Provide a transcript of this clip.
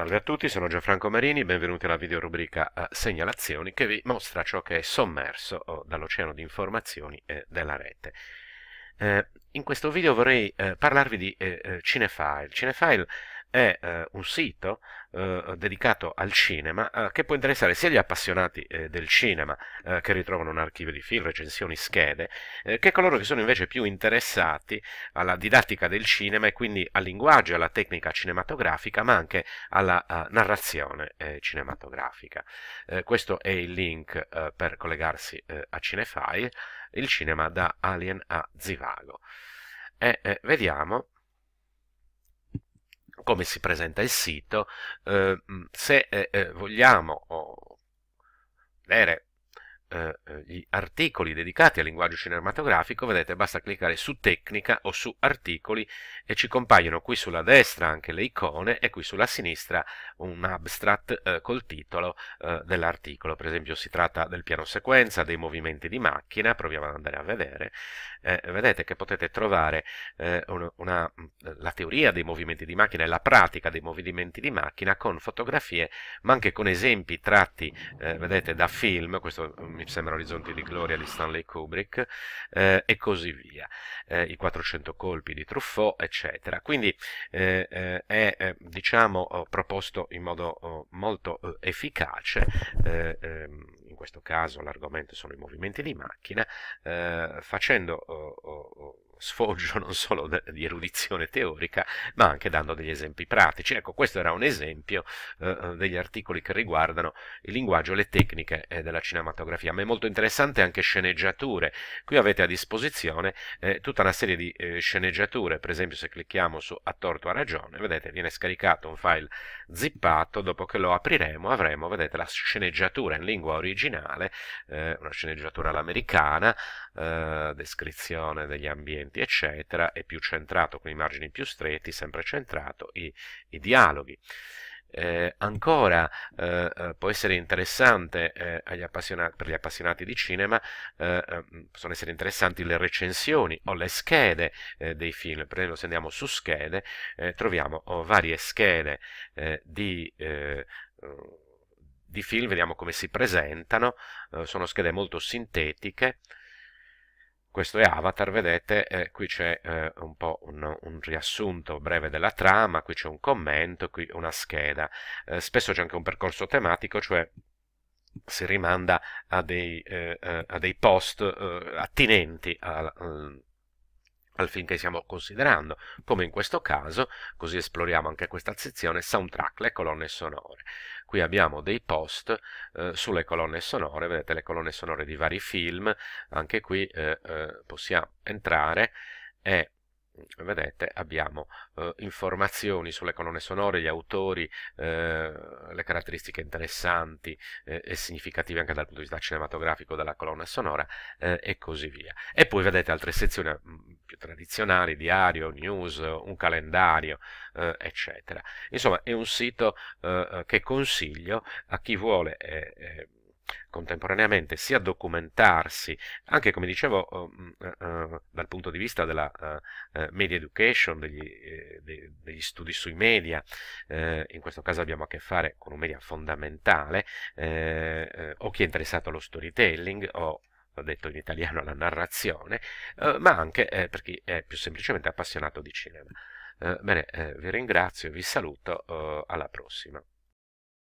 Salve a tutti, sono Gianfranco Marini, benvenuti alla videorubrica eh, Segnalazioni che vi mostra ciò che è sommerso oh, dall'oceano di informazioni e della rete. Eh, in questo video vorrei eh, parlarvi di Cinefile. Cinefile è eh, un sito eh, dedicato al cinema eh, che può interessare sia gli appassionati eh, del cinema eh, che ritrovano un archivio di film, recensioni, schede, eh, che coloro che sono invece più interessati alla didattica del cinema e quindi al linguaggio, alla tecnica cinematografica, ma anche alla narrazione cinematografica. questo è il link per collegarsi a Cinefile, il cinema da Alien a Zivago. E vediamo come si presenta il sito, eh, se eh, eh, vogliamo oh, vedere eh, eh, gli articoli dedicati al linguaggio cinematografico, vedete basta cliccare su tecnica o su articoli e ci compaiono qui sulla destra anche le icone e qui sulla sinistra un abstract eh, col titolo eh, dell'articolo, per esempio si tratta del piano sequenza, dei movimenti di macchina, proviamo ad andare a vedere, eh, vedete che potete trovare eh, una, una, mm, la teoria dei movimenti di macchina e la pratica dei movimenti di macchina con fotografie ma anche con esempi tratti, vedete, da film, questo mm, mi sembra Orizzonti di Gloria di Stanley Kubrick, eh, e così via, eh, i 400 colpi di Truffaut, eccetera. Quindi eh, eh è, eh, diciamo, oh, proposto in modo oh, molto eh, efficace, ehm, in questo caso l'argomento sono i movimenti di macchina, facendo oh, sfoggio non solo di erudizione teorica, ma anche dando degli esempi pratici. Ecco, questo era un esempio eh, eh, degli articoli che riguardano il linguaggio, le tecniche eh, della cinematografia, ma è molto interessante anche sceneggiature. Qui avete a disposizione eh, tutta una serie di eh, sceneggiature, per esempio se clicchiamo su a torto a ragione, vedete viene scaricato un file zippato, dopo che lo apriremo avremo, vedete, la sceneggiatura in lingua originale, eh, una sceneggiatura all'americana, eh, descrizione degli ambienti, eccetera, è più centrato, con i margini più stretti, sempre centrato, i, i dialoghi. Eh, ancora eh, eh può essere interessante eh, per gli appassionati di cinema, eh, possono essere interessanti le recensioni o le schede dei film, per esempio se andiamo su schede troviamo oh, varie schede di di film, vediamo come si presentano, eh, sono schede molto sintetiche, questo è Avatar, vedete, eh, qui c'è eh, un po' un, un, riassunto breve della trama, qui c'è un commento, qui una scheda. Eh, spesso c'è anche un percorso tematico, cioè si rimanda a dei, eh, eh, a dei post eh, attinenti al al film che stiamo considerando, come in questo caso, così esploriamo anche questa sezione, soundtrack, le colonne sonore. Qui abbiamo dei post eh, sulle colonne sonore, vedete le colonne sonore di vari film, anche qui eh, eh, possiamo entrare e mm, vedete abbiamo eh, informazioni sulle colonne sonore, gli autori, eh, le caratteristiche interessanti eh, e significative anche dal punto di vista cinematografico della colonna sonora eh, e così via. E poi vedete altre sezioni mm, tradizionali, diario, news, un calendario, eh, eccetera. Insomma, è un sito eh, eh che consiglio a chi vuole eh, eh, contemporaneamente sia documentarsi anche come dicevo eh, mm, dal punto di vista della media education degli, degli studi sui media in questo caso abbiamo a che fare con un media fondamentale o chi è interessato allo storytelling o detto in italiano la narrazione, eh, ma anche eh, per chi è più semplicemente appassionato di cinema. Eh, bene, eh, vi ringrazio, vi saluto, alla prossima.